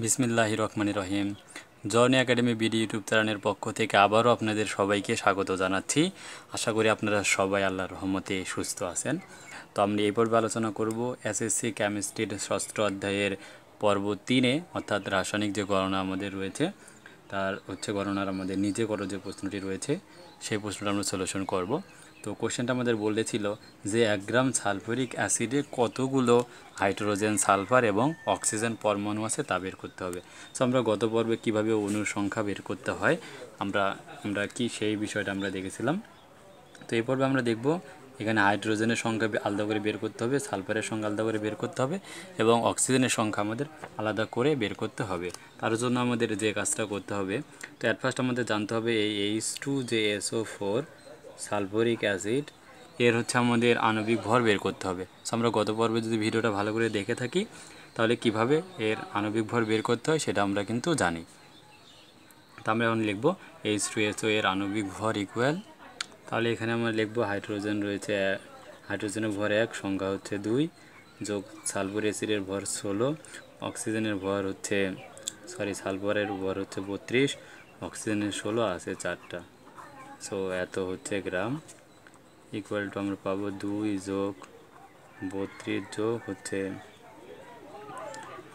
বিসমিল্লাহ রহমান রহিম জর্নি একাডেমি বিডি ইউটিউব চ্যানেলের পক্ষ থেকে আবারও আপনাদের সবাইকে স্বাগত জানাচ্ছি আশা করি আপনারা সবাই আল্লাহর রহমতে সুস্থ আছেন তো আমরা এই পর্বে আলোচনা করব এসএসসি কেমিস্ট্রির ষষ্ঠ অধ্যায়ের পর্ব তিনে অর্থাৎ রাসায়নিক যে গণনা আমাদের রয়েছে তার হচ্ছে গণনার আমাদের নিজে করো যে প্রশ্নটি রয়েছে সেই প্রশ্নটা আমরা সলিউশন করব তো কোশ্চেনটা আমাদের বলেছিল যে এক গ্রাম সালফারিক অ্যাসিডে কতগুলো হাইড্রোজেন সালফার এবং অক্সিজেন পরমাণু আছে তা বের করতে হবে সো আমরা গত পর্বে কীভাবে অণুর সংখ্যা বের করতে হয় আমরা আমরা কি সেই বিষয়টা আমরা দেখেছিলাম তো এই পর্বে আমরা দেখব এখানে হাইড্রোজেনের সংখ্যা আলাদা করে বের করতে হবে সালফারের সংখ্যা আলাদা করে বের করতে হবে এবং অক্সিজেনের সংখ্যা আমাদের আলাদা করে বের করতে হবে তার জন্য আমাদের যে কাজটা করতে হবে তো অ্যাট ফার্স্ট আমাদের জানতে হবে এই এইচ টু যে এসও ফোর সালফোরিক অ্যাসিড এর হচ্ছে আমাদের আণবিক ভর বের করতে হবে আমরা গত পর্বে যদি ভিডিওটা ভালো করে দেখে থাকি তাহলে কিভাবে এর আণবিক ভর বের করতে হয় সেটা আমরা কিন্তু জানি তা আমরা এখন লিখবো এইচ টু এস এর আণবিক ভর ইকুয়াল তাহলে এখানে আমরা লিখবো হাইড্রোজেন রয়েছে হাইড্রোজেনের ভর এক সংখ্যা হচ্ছে দুই যোগ সালফর অ্যাসিডের ভর ষোলো অক্সিজেনের ভর হচ্ছে সরি সালফারের ভর হচ্ছে বত্রিশ অক্সিজেনের ষোলো আছে চারটা সো এত হচ্ছে গ্রাম ইকুয়াল টু আমরা পাবো দুই যোগ বত্রিশ যোগ হচ্ছে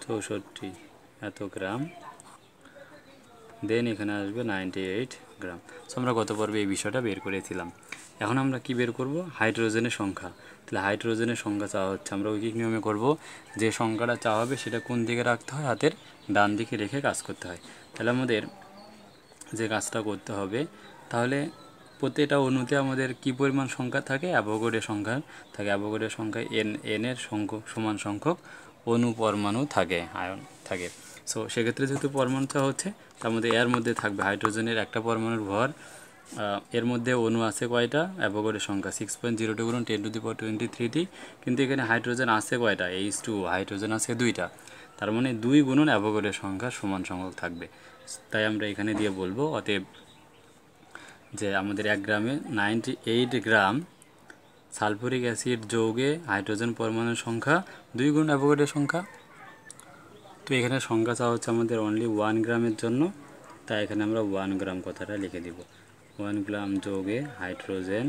চৌষট্টি এত গ্রাম দেন এখানে আসবে নাইনটি এইট গ্রাম সো আমরা গত পর্বে এই বিষয়টা বের করেছিলাম এখন আমরা কি বের করব হাইড্রোজেনের সংখ্যা তাহলে হাইড্রোজেনের সংখ্যা চাওয়া হচ্ছে আমরা ওই নিয়মে করব যে সংখ্যাটা চাওয়া হবে সেটা কোন দিকে রাখতে হয় হাতের ডান দিকে রেখে কাজ করতে হয় তাহলে আমাদের যে কাজটা করতে হবে তাহলে প্রত্যেকটা অণুতে আমাদের কি পরিমাণ সংখ্যা থাকে অ্যাভোগোডের সংখ্যা থাকে অ্যাভোগোডের সংখ্যা এন এনের সংখ্যক সমান সংখ্যক অণু পরমাণু থাকে আয়ন থাকে সো সেক্ষেত্রে যেহেতু পরমাণুটা হচ্ছে তার মধ্যে এর মধ্যে থাকবে হাইড্রোজেনের একটা পরমাণুর ভর এর মধ্যে অণু আছে কয়টা অ্যাভোগোডের সংখ্যা সিক্স পয়েন্ট জিরো টু গুণ ten to the power twenty থ্রিটি কিন্তু এখানে হাইড্রোজেন আছে কয়টা এইচ টু হাইড্রোজেন আছে দুইটা তার মানে দুই গুণন অ্যাভোগোডের সংখ্যা সমান সংখ্যক থাকবে তাই আমরা এখানে দিয়ে বলবো অতএব যে আমাদের এক গ্রামে ninety eight gram sulphuric acid যৌগে হাইড্রোজেন পরমাণুর সংখ্যা দুই গুণ অ্যাভোকেটের সংখ্যা তো এখানে সংখ্যা চাওয়া হচ্ছে আমাদের অনলি ওয়ান গ্রামের জন্য তাই এখানে আমরা ওয়ান গ্রাম কথাটা লিখে দিব ওয়ান গ্রাম যৌগে হাইড্রোজেন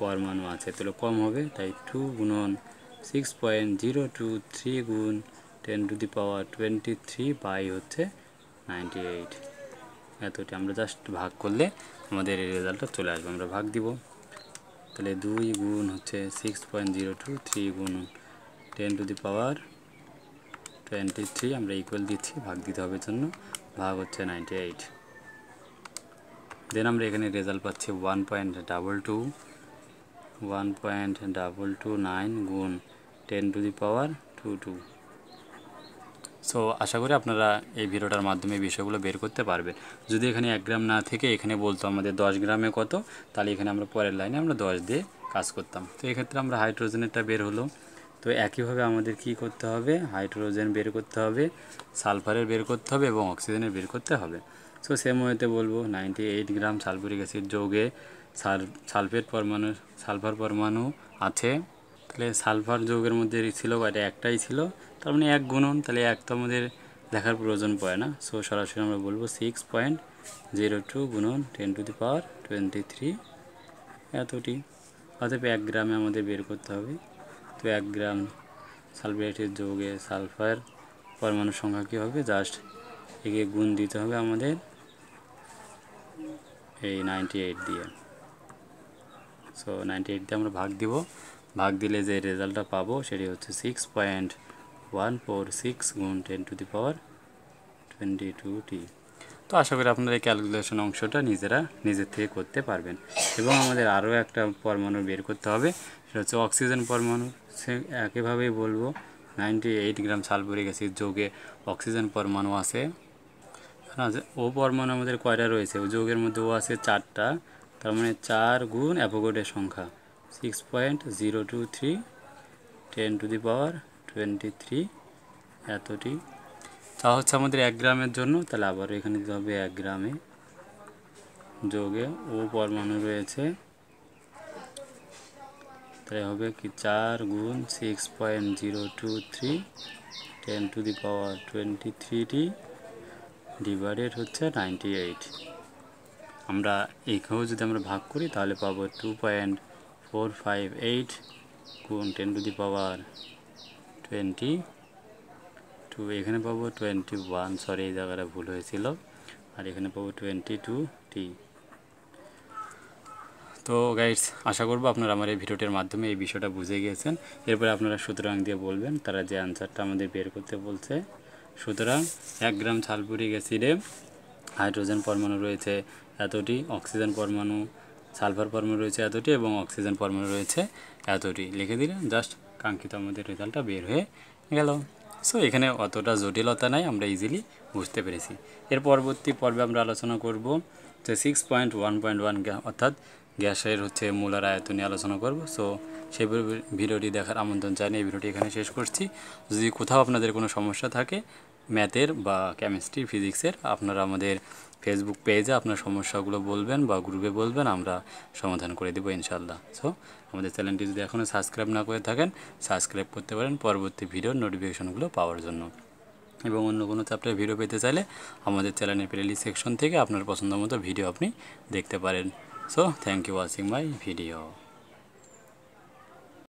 পরমাণু আছে তাহলে কম হবে তাই টু গুণন six point zero two three গুণ ten to the power twenty three by হচ্ছে নাইনটি এইট হ্যাঁ, এতটি আমরা জাস্ট ভাগ করলে আমাদের এই রেজাল্টটা চলে আসবে আমরা ভাগ দিব তাহলে দুই গুণ হচ্ছে six point zero two three গুণ ten to the power twenty three আমরা ইকুয়াল দিচ্ছি ভাগ দিতে হবে জন্য ভাগ হচ্ছে নাইনটি এইট দেন আমরা এখানে রেজাল্ট পাচ্ছি one point double two one point double two nine গুণ ten to the power two two so আশা করি আপনারা এই ভিডিওটার মাধ্যমে বিষয়গুলো বের করতে পারবেন যদি এখানে এক গ্রাম না থেকে এখানে বলতো আমাদের দশ গ্রামে কত তাহলে এখানে আমরা পরের লাইনে আমরা দশ দিয়ে কাজ করতাম তো এক্ষেত্রে আমরা হাইড্রোজেনেরটা বের হলো তো একইভাবে আমাদের কি করতে হবে হাইড্রোজেন বের করতে হবে সালফারের বের করতে হবে এবং অক্সিজেনের বের করতে হবে সো সেম ওয়েতে বলবো ninety eight gram sulphuric acid যোগে সাল সালফেট পরমাণু সালফার পরমাণু আছে তাহলে সালফার যৌগের মধ্যে ছিল এটা একটাই ছিল তার মানে এক গুণন তাহলে এক তো আমাদের দেখার প্রয়োজন পড়ে না সো সরাসরি আমরা বলবো সিক্স পয়েন্ট জিরো টু গুণন ten to the power twenty three এতটি অতএব এক গ্রামে আমাদের বের করতে হবে তো এক গ্রাম সালফেটের যৌগে সালফার পরমাণু সংখ্যা কী হবে জাস্ট একে গুণ দিতে হবে আমাদের এই নাইনটি এইট দিয়ে সো নাইনটি এইট দিয়ে আমরা ভাগ দিব ভাগ দিলে যে রেজাল্টটা পাবো সেটি হচ্ছে six point one four six গুণ ten to the power twenty two টি তো আশা করি আপনারা এই ক্যালকুলেশন অংশটা নিজেরা নিজের থেকে করতে পারবেন এবং আমাদের আরও একটা পরমাণু বের করতে হবে সেটা হচ্ছে অক্সিজেন পরমাণু সে একইভাবেই বলবো ninety eight gram sulphuric acid যোগে অক্সিজেন পরমাণু আছে ও পরমাণু আমাদের কয়টা রয়েছে ও যোগের মধ্যে ও আছে চারটা তার মানে চার গুণ অ্যাপোগোটের সংখ্যা six point zero two three ten to the power twenty three এতটি তা হচ্ছে আমাদের এক গ্রামের জন্য তাহলে আবার এখানে দিতে হবে এক গ্রামে যোগে ও পরমাণু রয়েছে তাহলে হবে কি চার গুণ six point zero two three ten to the power twenty থ্রিটি ডিভাইডেড হচ্ছে নাইনটি এইট আমরা একেও যদি আমরা ভাগ করি তাহলে পাবো two point four five eight গুণ ten to the power twenty two এখানে পাবো টোয়েন্টি ওয়ান সরি এই জায়গাটা ভুল হয়েছিল আর এখানে পাবো টোয়েন্টি টু টি তো গাইডস আশা করবো আপনারা আমার এই ভিডিওটির মাধ্যমে এই বিষয়টা বুঝে গিয়েছেন এরপরে আপনারা সুতরাং দিয়ে বলবেন তারা যে অ্যান্সারটা আমাদের বের করতে বলছে সুতরাং এক গ্রাম সালফুরিক অ্যাসিডে হাইড্রোজেন পরমাণু রয়েছে এতটি অক্সিজেন পরমাণু সালফার পরমাণু রয়েছে এতটি এবং অক্সিজেন পরমাণু রয়েছে এতটি লিখে দিলেন জাস্ট কাঙ্ক্ষিত আমাদের রেজাল্টটা বের হয়ে গেল সো এখানে অতটা জটিলতা নাই আমরা ইজিলি বুঝতে পেরেছি এর পরবর্তী পর্বে আমরা আলোচনা করব যে six point one point one অর্থাৎ গ্যাসের হচ্ছে মূলার আয়তন নিয়ে আলোচনা করব সো সেই ভিডিওটি দেখার আমন্ত্রণ জানিয়ে এই ভিডিওটি এখানে শেষ করছি যদি কোথাও আপনাদের কোনো সমস্যা থাকে ম্যাথের বা কেমিস্ট্রি ফিজিক্সের আপনারা আমাদের ফেসবুক পেজে আপনার সমস্যাগুলো বলবেন বা গ্রুপে বলবেন আমরা সমাধান করে দেবো ইনশাল্লাহ সো আমাদের চ্যানেলটি যদি এখনও সাবস্ক্রাইব না করে থাকেন সাবস্ক্রাইব করতে পারেন পরবর্তী ভিডিওর নোটিফিকেশনগুলো পাওয়ার জন্য এবং অন্য কোনো চ্যাপ্টারে ভিডিও পেতে চাইলে আমাদের চ্যানেলের প্লেলি সেকশন থেকে আপনার পছন্দ মতো ভিডিও আপনি দেখতে পারেন so thank you watching my video